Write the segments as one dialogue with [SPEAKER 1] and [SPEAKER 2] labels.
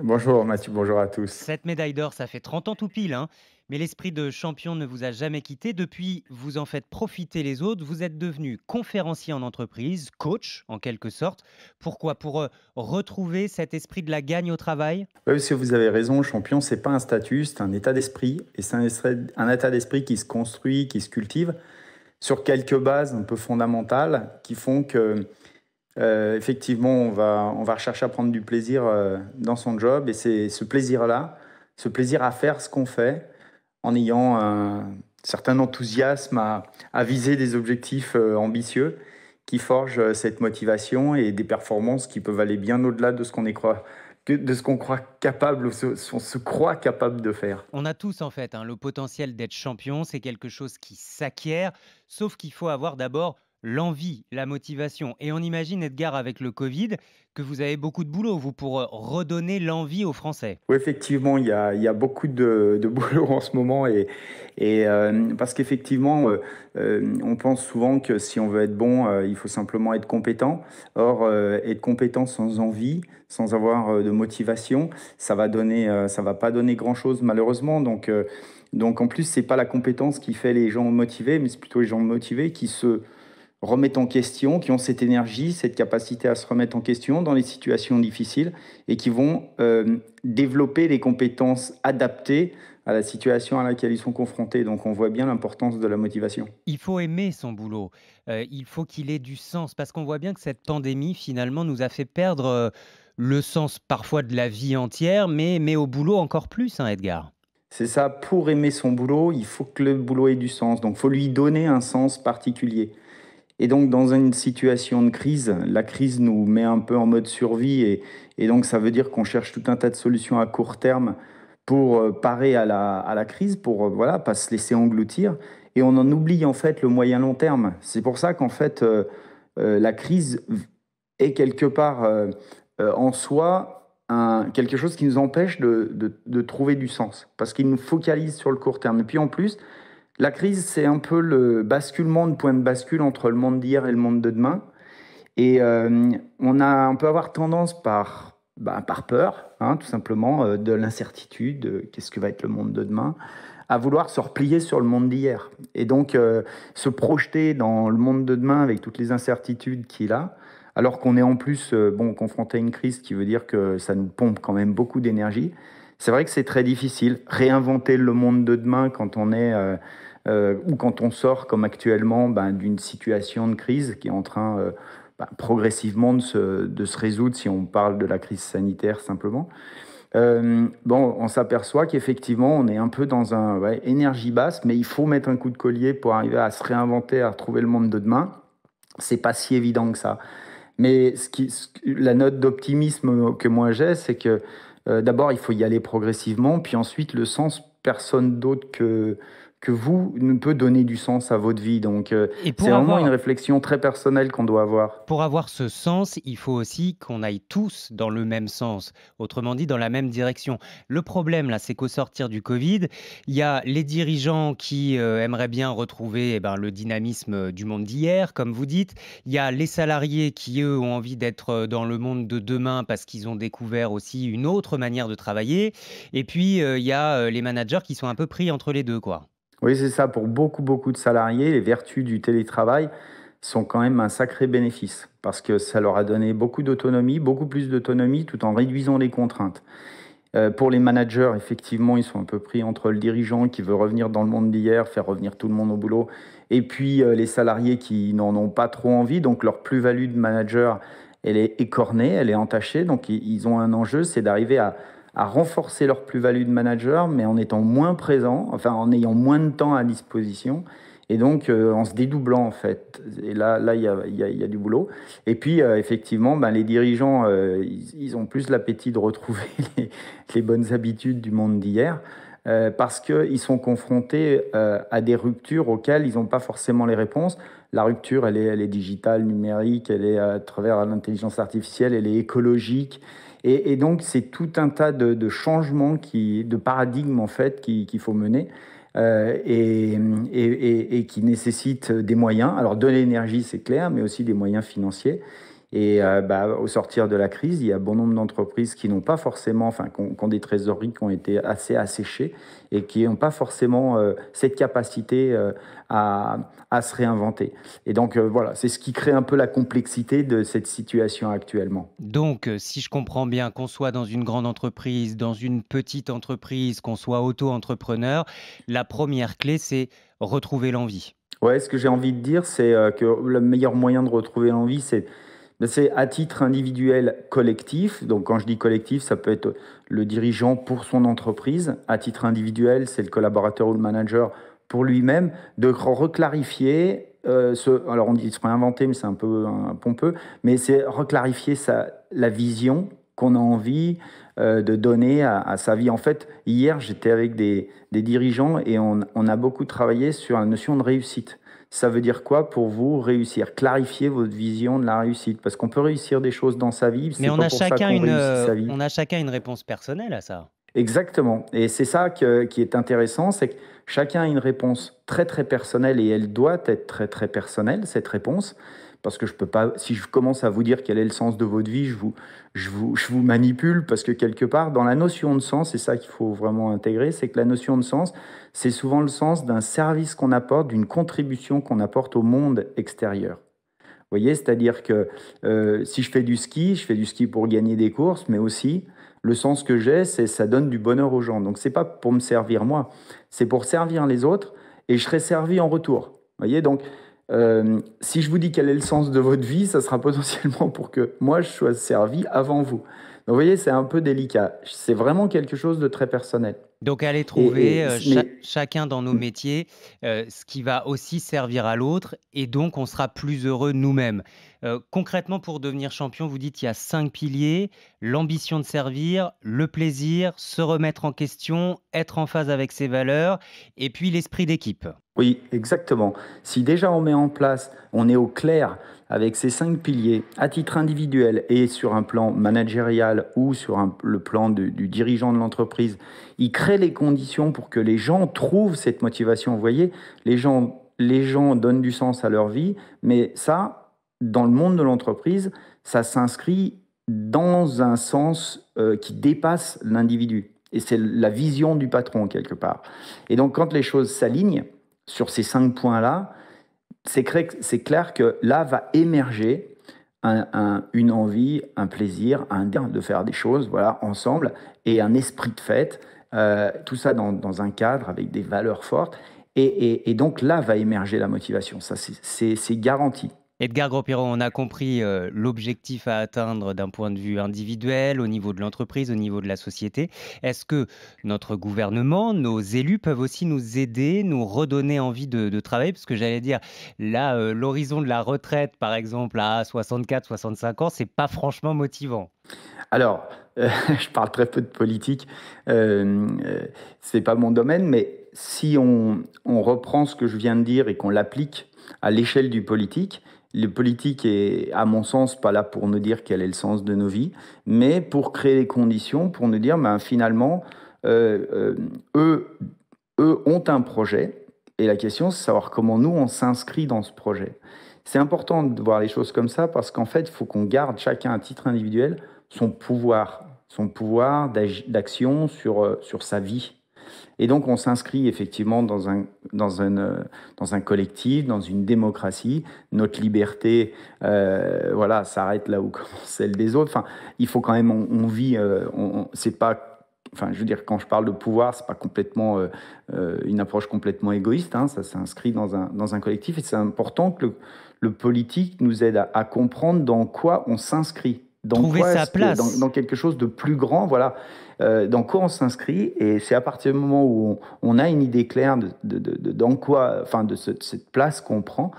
[SPEAKER 1] Bonjour Mathieu, bonjour à tous. Cette
[SPEAKER 2] médaille d'or, ça fait 30 ans tout pile, hein. mais l'esprit de champion ne vous a jamais quitté. Depuis, vous en faites profiter les autres. Vous êtes devenu conférencier en entreprise, coach en quelque sorte. Pourquoi Pour euh, retrouver cet esprit de la gagne au travail
[SPEAKER 1] Oui, vous avez raison, champion, c'est pas un statut, c'est un état d'esprit. Et c'est un état d'esprit qui se construit, qui se cultive sur quelques bases un peu fondamentales qui font que euh, effectivement, on va, on va rechercher à prendre du plaisir euh, dans son job. Et c'est ce plaisir-là, ce plaisir à faire ce qu'on fait, en ayant un certain enthousiasme à, viser des objectifs euh, ambitieux, qui forgent cette motivation et des performances qui peuvent aller bien au-delà de ce qu'on croit de ce qu'on croit capable, se croit capable de faire.
[SPEAKER 2] On a tous en fait hein, le potentiel d'être champion, c'est quelque chose qui s'acquiert, sauf qu'il faut avoir d'abord l'envie, la motivation. Et on imagine, Edgar, avec le Covid, que vous avez beaucoup de boulot, vous, pour euh, redonner l'envie aux Français.
[SPEAKER 1] Oui, effectivement, il y a, beaucoup de, boulot en ce moment. Et, et euh, parce qu'effectivement, euh, on pense souvent que si on veut être bon, il faut simplement être compétent. Or, être compétent sans envie, sans avoir de motivation, ça va donner, ça va pas donner grand-chose, malheureusement. Donc, donc en plus, c'est pas la compétence qui fait les gens motivés, mais c'est plutôt les gens motivés qui se remettent en question, qui ont cette énergie, cette capacité à se remettre en question dans les situations difficiles et qui vont euh, développer les compétences adaptées à la situation à laquelle ils sont confrontés. Donc on voit bien l'importance de la motivation.
[SPEAKER 2] Il faut aimer son boulot, euh, il faut qu'il ait du sens, parce qu'on voit bien que cette pandémie finalement nous a fait perdre euh, le sens parfois de la vie entière, mais, mais au boulot encore plus, hein, Edgar.
[SPEAKER 1] C'est ça, pour aimer son boulot, il faut que le boulot ait du sens, donc il faut lui donner un sens particulier. Et donc, dans une situation de crise, la crise nous met un peu en mode survie. Et, donc, ça veut dire qu'on cherche tout un tas de solutions à court terme pour euh, parer à la, crise, pour euh, voilà, pas se laisser engloutir. Et on en oublie en fait le moyen long terme. C'est pour ça qu'en fait, euh, la crise est quelque part en soi quelque chose qui nous empêche de, de trouver du sens, parce qu'il nous focalise sur le court terme. Et puis en plus, la crise, c'est un peu le basculement de point de bascule entre le monde d'hier et le monde de demain. Et euh, on, a, on peut avoir tendance par, bah, par peur, hein, tout simplement, euh, de l'incertitude, euh, qu'est-ce que va être le monde de demain, à vouloir se replier sur le monde d'hier. Et donc se projeter dans le monde de demain avec toutes les incertitudes qu'il a, alors qu'on est en plus bon, confronté à une crise qui veut dire que ça nous pompe quand même beaucoup d'énergie. C'est vrai que c'est très difficile. Réinventer le monde de demain quand on est euh, ou quand on sort, comme actuellement, ben, d'une situation de crise qui est en train euh, ben, progressivement de se, résoudre, si on parle de la crise sanitaire simplement. Euh, bon, on s'aperçoit qu'effectivement, on est un peu dans un énergie basse, mais il faut mettre un coup de collier pour arriver à se réinventer, à retrouver le monde de demain. C'est pas si évident que ça. Mais ce qui, la note d'optimisme que moi j'ai, c'est que d'abord, il faut y aller progressivement, puis ensuite, le sens, personne d'autre que que vous ne peut donner du sens à votre vie. Donc, euh, c'est vraiment une réflexion très personnelle qu'on doit avoir.
[SPEAKER 2] Pour avoir ce sens, il faut aussi qu'on aille tous dans le même sens, autrement dit, dans la même direction. Le problème, là, c'est qu'au sortir du Covid, il y a les dirigeants qui euh, aimeraient bien retrouver eh ben, le dynamisme euh, du monde d'hier, comme vous dites. Il y a les salariés qui, eux, ont envie d'être dans le monde de demain parce qu'ils ont découvert aussi une autre manière de travailler. Et puis, il y a les managers qui sont un peu pris entre les deux, quoi. Oui, c'est
[SPEAKER 1] ça. Pour beaucoup, beaucoup de salariés, les vertus du télétravail sont quand même un sacré bénéfice parce que ça leur a donné beaucoup d'autonomie, beaucoup plus d'autonomie tout en réduisant les contraintes. Euh, pour les managers, effectivement, ils sont un peu pris entre le dirigeant qui veut revenir dans le monde d'hier, faire revenir tout le monde au boulot, et puis euh, les salariés qui n'en ont pas trop envie, donc leur plus-value de manager, elle est écornée, elle est entachée, donc ils ont un enjeu, c'est d'arriver à, à renforcer leur plus-value de manager, mais en étant moins présent, enfin en ayant moins de temps à disposition, et donc euh, en se dédoublant en fait. Et là, là, il y a, du boulot. Et puis, euh, effectivement, ben, les dirigeants, euh, ils, ont plus l'appétit de retrouver les bonnes habitudes du monde d'hier. Euh, parce qu'ils sont confrontés euh, à des ruptures auxquelles ils n'ont pas forcément les réponses. La rupture, elle est, elle est digitale, numérique, elle est euh, à travers l'intelligence artificielle, elle est écologique. Et, donc, c'est tout un tas de, changements, qui, de paradigmes, en fait, qu'il faut mener. et, et, et, qui nécessitent des moyens, alors de l'énergie c'est clair, mais aussi des moyens financiers. Et euh, bah, au sortir de la crise, il y a bon nombre d'entreprises qui n'ont pas forcément, enfin, qui ont, des trésoreries qui ont été assez asséchées et qui n'ont pas forcément euh, cette capacité euh, à, à, se réinventer. Et donc, voilà, c'est ce qui crée un peu la complexité de cette situation actuellement.
[SPEAKER 2] Donc, si je comprends bien, qu'on soit dans une grande entreprise, dans une petite entreprise, qu'on soit auto-entrepreneur, la première clé, c'est retrouver l'envie.
[SPEAKER 1] Ouais, ce que j'ai envie de dire, c'est que le meilleur moyen de retrouver l'envie, c'est ben, c'est à titre individuel collectif. Donc quand je dis collectif, ça peut être le dirigeant pour son entreprise. À titre individuel, c'est le collaborateur ou le manager pour lui-même, de reclarifier. Euh, ce, alors on dit se réinventer, mais c'est un peu pompeux, mais c'est reclarifier la vision qu'on a envie, euh, de donner à, sa vie. En fait, hier, j'étais avec des, dirigeants et on, a beaucoup travaillé sur la notion de réussite. Ça veut dire quoi pour vous réussir Clarifier votre vision de la réussite, parce qu'on peut réussir des choses dans sa vie. Mais on, a chacun une,
[SPEAKER 2] on a chacun une réponse personnelle à ça.
[SPEAKER 1] Exactement. Et c'est ça qui est intéressant, c'est que chacun a une réponse très très personnelle et elle doit être très très personnelle, cette réponse parce que je peux pas. Si je commence à vous dire quel est le sens de votre vie, je vous, je vous, je vous manipule parce que quelque part, dans la notion de sens, c'est ça qu'il faut vraiment intégrer, c'est que la notion de sens, c'est souvent le sens d'un service qu'on apporte, d'une contribution qu'on apporte au monde extérieur. Vous voyez, c'est-à-dire que euh, si je fais du ski, je fais du ski pour gagner des courses, mais aussi le sens que j'ai, c'est ça donne du bonheur aux gens. Donc c'est pas pour me servir moi, c'est pour servir les autres et je serai servi en retour. Vous voyez, donc euh, si je vous dis quel est le sens de votre vie, ça sera potentiellement pour que moi je sois servi avant vous. Donc vous voyez, c'est un peu délicat. C'est vraiment quelque chose de très personnel.
[SPEAKER 2] Donc allez trouver euh, chacun dans nos mm. métiers euh, ce qui va aussi servir à l'autre et donc on sera plus heureux nous-mêmes. concrètement, pour devenir champion, vous dites il y a cinq piliers l'ambition de servir, le plaisir, se remettre en question, être en phase avec ses valeurs et puis l'esprit d'équipe.
[SPEAKER 1] Oui, exactement. Si déjà on met en place, on est au clair avec ces cinq piliers à titre individuel et sur un plan managérial ou sur le plan du, dirigeant de l'entreprise, il crée les conditions pour que les gens trouvent cette motivation. Vous voyez, les gens, les gens donnent du sens à leur vie, mais ça, dans le monde de l'entreprise, ça s'inscrit dans un sens euh, qui dépasse l'individu. Et c'est la vision du patron quelque part. Et donc quand les choses s'alignent, sur ces cinq points-là, c'est clair que là va émerger une envie, un plaisir, un désir de faire des choses voilà, ensemble et un esprit de fête, euh, tout ça dans, un cadre avec des valeurs fortes. Et, et donc là va émerger la motivation, ça c'est garanti.
[SPEAKER 2] Edgar grand on a compris euh, l'objectif à atteindre d'un point de vue individuel, au niveau de l'entreprise, au niveau de la société. Est-ce que notre gouvernement, nos élus peuvent aussi nous aider, nous redonner envie de, travailler Parce que j'allais dire, là, euh, l'horizon de la retraite, par exemple, à 64, 65 ans, c'est pas franchement motivant.
[SPEAKER 1] Alors, euh, je parle très peu de politique, c'est pas mon domaine, mais si on reprend ce que je viens de dire et qu'on l'applique à l'échelle du politique, le politique est, à mon sens, pas là pour nous dire quel est le sens de nos vies, mais pour créer les conditions pour nous dire, ben, finalement, euh, euh, eux, eux ont un projet, et la question, c'est savoir comment nous, on s'inscrit dans ce projet. C'est important de voir les choses comme ça parce qu'en fait, il faut qu'on garde chacun à titre individuel son pouvoir, son pouvoir d'action sur, euh, sur sa vie. Et donc on s'inscrit effectivement euh, dans un, collectif, dans une démocratie. Notre liberté euh, voilà, s'arrête là où commence celle des autres. il faut quand même, on, vit, euh, on, c'est pas je veux dire, quand je parle de pouvoir, c'est pas complètement une approche complètement égoïste. Hein. ça s'inscrit dans un, collectif et c'est important que le, politique nous aide à comprendre dans quoi on s'inscrit dans trouver quoi sa place. dans, quelque chose de plus grand, voilà, euh, dans quoi on s'inscrit. Et c'est à partir du moment où on, a une idée claire de, dans quoi, enfin, de, cette place qu'on prend,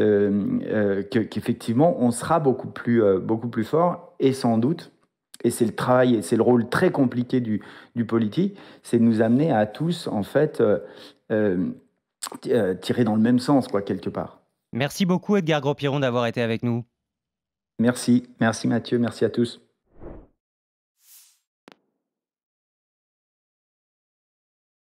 [SPEAKER 1] euh, qu'effectivement, on sera beaucoup plus, euh, beaucoup plus fort et sans doute. Et c'est le travail et c'est le rôle très compliqué du, politique, c'est de nous amener à tous, en fait, tirer dans le même sens, quoi, quelque part.
[SPEAKER 2] Merci beaucoup, Edgar Gropiron d'avoir été avec nous. Merci, merci Mathieu, merci à tous.